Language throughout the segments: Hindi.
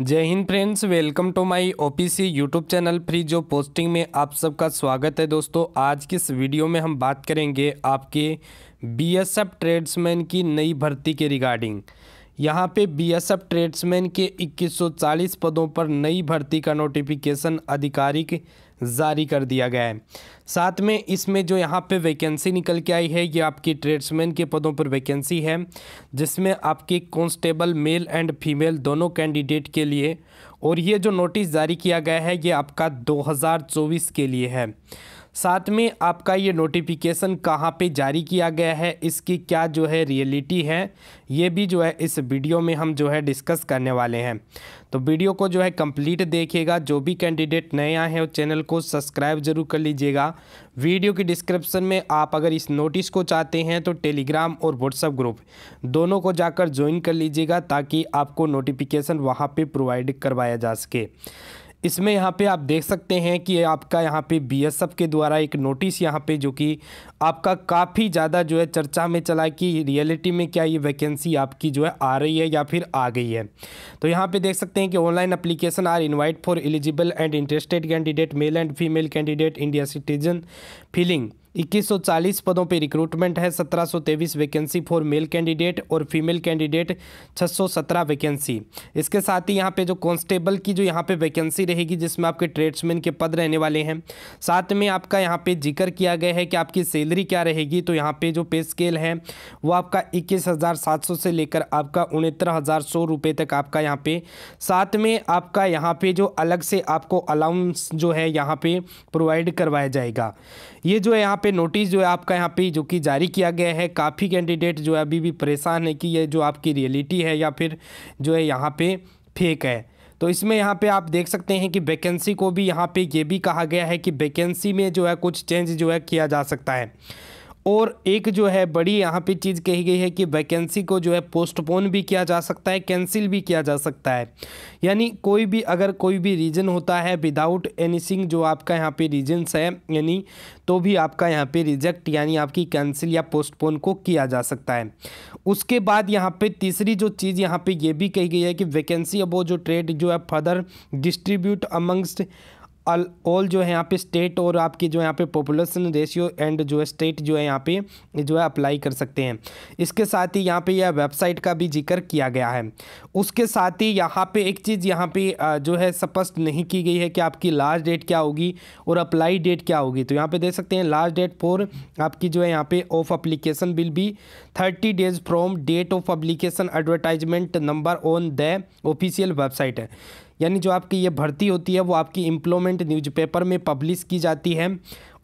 जय Hind friends welcome to my OPC YouTube channel free जो पोस्टिंग में आप सबका स्वागत है दोस्तों आज की इस वीडियो में हम बात करेंगे आपके बीएसएफ ट्रेड्समैन की नई भर्ती के रिगार्डिंग यहाँ पे बीएसएफ ट्रेड्समैन के 2140 पदों पर नई भर्ती का नोटिफिकेशन आधिकारिक जारी कर दिया गया है साथ में इसमें जो यहाँ पे वैकेंसी निकल के आई है ये आपकी ट्रेड्समैन के पदों पर वैकेंसी है जिसमें आपके कॉन्स्टेबल मेल एंड फीमेल दोनों कैंडिडेट के लिए और ये जो नोटिस जारी किया गया है ये आपका 2024 के लिए है साथ में आपका ये नोटिफिकेशन कहाँ पे जारी किया गया है इसकी क्या जो है रियलिटी है ये भी जो है इस वीडियो में हम जो है डिस्कस करने वाले हैं तो वीडियो को जो है कंप्लीट देखिएगा जो भी कैंडिडेट नए आए हैं चैनल को सब्सक्राइब जरूर कर लीजिएगा वीडियो की डिस्क्रिप्शन में आप अगर इस नोटिस को चाहते हैं तो टेलीग्राम और व्हाट्सअप ग्रुप दोनों को जाकर ज्वाइन कर लीजिएगा ताकि आपको नोटिफिकेशन वहाँ पर प्रोवाइड करवाया जा सके इसमें यहाँ पे आप देख सकते हैं कि आपका यहाँ पे बीएसएफ के द्वारा एक नोटिस यहाँ पे जो कि आपका काफ़ी ज़्यादा जो है चर्चा में चला कि रियलिटी में क्या ये वैकेंसी आपकी जो है आ रही है या फिर आ गई है तो यहाँ पे देख सकते हैं कि online application are invite for eligible and interested candidate male and female candidate India citizen filling 2140 पदों पर रिक्रूटमेंट है सत्रह वैकेंसी फॉर मेल कैंडिडेट और फीमेल कैंडिडेट 617 वैकेंसी इसके साथ ही यहाँ पे जो कांस्टेबल की जो यहाँ पे वैकेंसी रहेगी जिसमें आपके ट्रेड्समैन के पद रहने वाले हैं साथ में आपका यहाँ पे जिक्र किया गया है कि आपकी सैलरी क्या रहेगी तो यहाँ पे जो पे स्केल है वो आपका इक्कीस से लेकर आपका उनहत्तर हज़ार तक आपका यहाँ पर साथ में आपका यहाँ पर जो अलग से आपको अलाउंस जो है यहाँ पर प्रोवाइड करवाया जाएगा ये जो है यहाँ पे नोटिस जो है आपका यहाँ पे जो कि जारी किया गया है काफ़ी कैंडिडेट जो है अभी भी परेशान है कि ये जो आपकी रियलिटी है या फिर जो है यहाँ पे फेक है तो इसमें यहाँ पे आप देख सकते हैं कि वैकेंसी को भी यहाँ पे ये भी कहा गया है कि वैकेंसी में जो है कुछ चेंज जो है किया जा सकता है और एक जो है बड़ी यहाँ पे चीज़ कही गई है कि वैकेंसी को जो है पोस्टपोन भी किया जा सकता है कैंसिल भी किया जा सकता है यानी कोई भी अगर कोई भी रीज़न होता है विदाउट एनीथिंग जो आपका यहाँ पे रीजन्स है यानी तो भी आपका यहाँ पे रिजेक्ट यानी आपकी कैंसिल या पोस्टपोन को किया जा सकता है उसके बाद यहाँ पर तीसरी जो चीज़ यहाँ पर यह भी कही गई है कि वैकेंसी अब वो जो ट्रेड जो है फर्दर डिस्ट्रीब्यूट अमंगस्ट ऑल जो है यहाँ पे स्टेट और आपकी जो यहाँ पे पॉपुलेशन रेशियो एंड जो है स्टेट जो है यहाँ पे जो है अप्लाई कर सकते हैं इसके साथ ही यहाँ पे यह वेबसाइट का भी जिक्र किया गया है उसके साथ ही यहाँ पे एक चीज़ यहाँ पे जो है स्पष्ट नहीं की गई है कि आपकी लास्ट डेट क्या होगी और अप्लाई डेट क्या होगी तो यहाँ पर देख सकते हैं लास्ट डेट फॉर आपकी जो है यहाँ पे of application will be thirty days from date of publication advertisement number on the official website है यानी जो आपकी ये भर्ती होती है वो आपकी इम्प्लॉयमेंट न्यूज़पेपर में पब्लिश की जाती है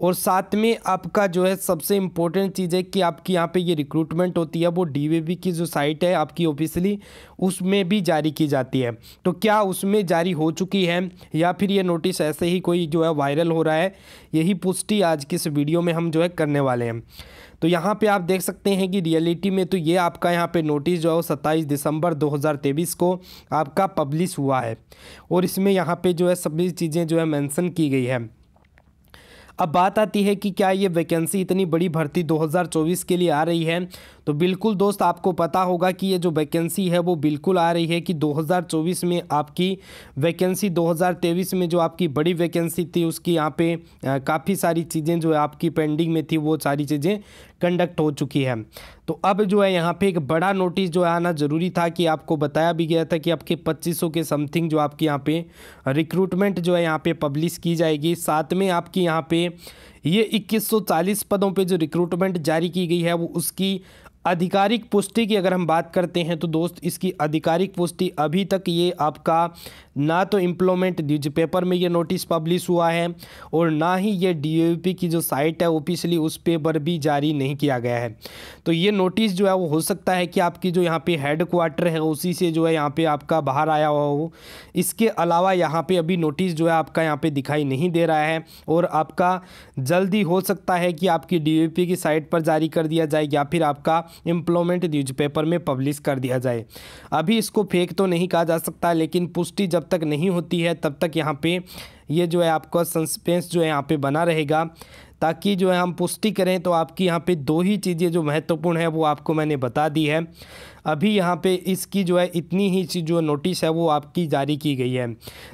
और साथ में आपका जो है सबसे इम्पोर्टेंट चीज़ है कि आपकी यहाँ पे ये रिक्रूटमेंट होती है वो डी की जो साइट है आपकी ऑफिसली उसमें भी जारी की जाती है तो क्या उसमें जारी हो चुकी है या फिर ये नोटिस ऐसे ही कोई जो है वायरल हो रहा है यही पुष्टि आज की इस वीडियो में हम जो है करने वाले हैं तो यहाँ पे आप देख सकते हैं कि रियलिटी में तो ये आपका यहाँ पे नोटिस जो है वो सत्ताईस दिसंबर 2023 को आपका पब्लिश हुआ है और इसमें यहाँ पे जो है सभी चीज़ें जो है मेंशन की गई है अब बात आती है कि क्या ये वैकेंसी इतनी बड़ी भर्ती 2024 के लिए आ रही है तो बिल्कुल दोस्त आपको पता होगा कि ये जो वैकेंसी है वो बिल्कुल आ रही है कि 2024 में आपकी वैकेंसी 2023 में जो आपकी बड़ी वैकेंसी थी उसकी यहाँ पे काफ़ी सारी चीज़ें जो है आपकी पेंडिंग में थी वो सारी चीज़ें कंडक्ट हो चुकी है तो अब जो है यहाँ पे एक बड़ा नोटिस जो है आना ज़रूरी था कि आपको बताया भी गया था कि आपके 2500 के समथिंग जो आपकी यहाँ पे रिक्रूटमेंट जो है यहाँ पे पब्लिश की जाएगी साथ में आपकी यहाँ पे ये 2140 पदों पे जो रिक्रूटमेंट जारी की गई है वो उसकी आधिकारिक पुष्टि की अगर हम बात करते हैं तो दोस्त इसकी आधिकारिक पुष्टि अभी तक ये आपका ना तो इम्प्लॉयमेंट न्यूज पेपर में ये नोटिस पब्लिश हुआ है और ना ही ये डी की जो साइट है ऑफिशियली उस पे पर भी जारी नहीं किया गया है तो ये नोटिस जो है वो हो सकता है कि आपकी जो यहाँ पे हेड क्वार्टर है उसी से जो है यहाँ पर आपका बाहर आया हुआ हो इसके अलावा यहाँ पर अभी नोटिस जो है आपका यहाँ पर दिखाई नहीं दे रहा है और आपका जल्दी हो सकता है कि आपकी डी की साइट पर जारी कर दिया जाए या फिर आपका एम्प्लॉयमेंट न्यूज़पेपर में पब्लिश कर दिया जाए अभी इसको फेक तो नहीं कहा जा सकता लेकिन पुष्टि जब तक नहीं होती है तब तक यहाँ पे ये जो है आपका सस्पेंस जो है यहाँ पे बना रहेगा ताकि जो है हम पुष्टि करें तो आपकी यहाँ पे दो ही चीज़ें जो महत्वपूर्ण है वो आपको मैंने बता दी है अभी यहाँ पे इसकी जो है इतनी ही चीज़ जो नोटिस है वो आपकी जारी की गई है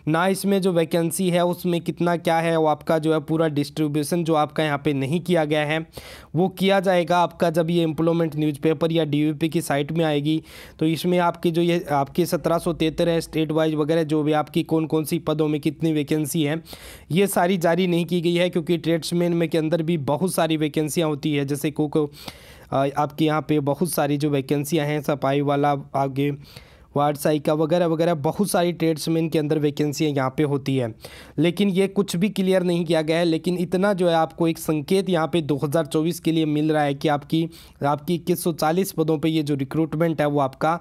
ना इसमें जो वैकेंसी है उसमें कितना क्या है वो आपका जो है पूरा डिस्ट्रीब्यूशन जो आपका यहाँ पे नहीं किया गया है वो किया जाएगा आपका जब ये एम्प्लॉयमेंट न्यूज़पेपर या डी की साइट में आएगी तो इसमें आपकी जो ये आपकी सत्रह सौ है स्टेट वाइज वगैरह जो भी आपकी कौन कौन सी पदों में कितनी वैकेंसी है ये सारी जारी नहीं की गई है क्योंकि ट्रेड्समैन में के अंदर भी बहुत सारी वैकेंसियाँ होती है जैसे कोको आपके यहाँ पे बहुत सारी जो वैकेंसियाँ हैं सफाई वाला आगे वार्ड साइका वगैरह वगैरह बहुत सारी ट्रेड्स में इनके अंदर वैकेंसियाँ यहाँ पे होती है लेकिन ये कुछ भी क्लियर नहीं किया गया है लेकिन इतना जो है आपको एक संकेत यहाँ पे 2024 के लिए मिल रहा है कि आपकी आपकी इक्कीस पदों पे ये जो रिक्रूटमेंट है वो आपका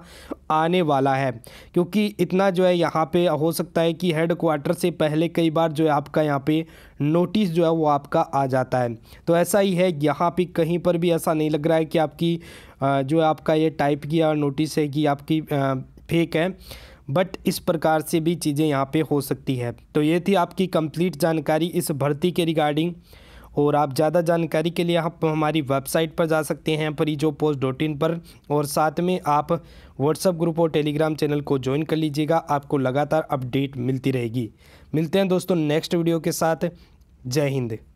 आने वाला है क्योंकि इतना जो है यहाँ पर हो सकता है कि हेड क्वार्टर से पहले कई बार जो है आपका यहाँ पर नोटिस जो है वो आपका आ जाता है तो ऐसा ही है यहाँ पर कहीं पर भी ऐसा नहीं लग रहा है कि आपकी जो आपका ये टाइप किया नोटिस है कि आपकी फेक है बट इस प्रकार से भी चीज़ें यहाँ पे हो सकती है तो ये थी आपकी कंप्लीट जानकारी इस भर्ती के रिगार्डिंग और आप ज़्यादा जानकारी के लिए आप हमारी वेबसाइट पर जा सकते हैं फ्री जो पोस्ट डॉट इन पर और साथ में आप व्हाट्सअप ग्रुप और टेलीग्राम चैनल को ज्वाइन कर लीजिएगा आपको लगातार अपडेट मिलती रहेगी मिलते हैं दोस्तों नेक्स्ट वीडियो के साथ जय हिंद